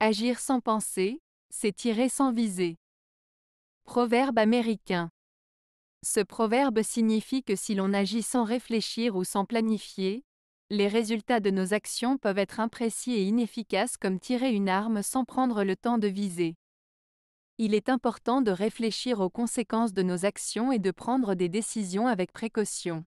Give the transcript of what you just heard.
Agir sans penser, c'est tirer sans viser. Proverbe américain. Ce proverbe signifie que si l'on agit sans réfléchir ou sans planifier, les résultats de nos actions peuvent être imprécis et inefficaces comme tirer une arme sans prendre le temps de viser. Il est important de réfléchir aux conséquences de nos actions et de prendre des décisions avec précaution.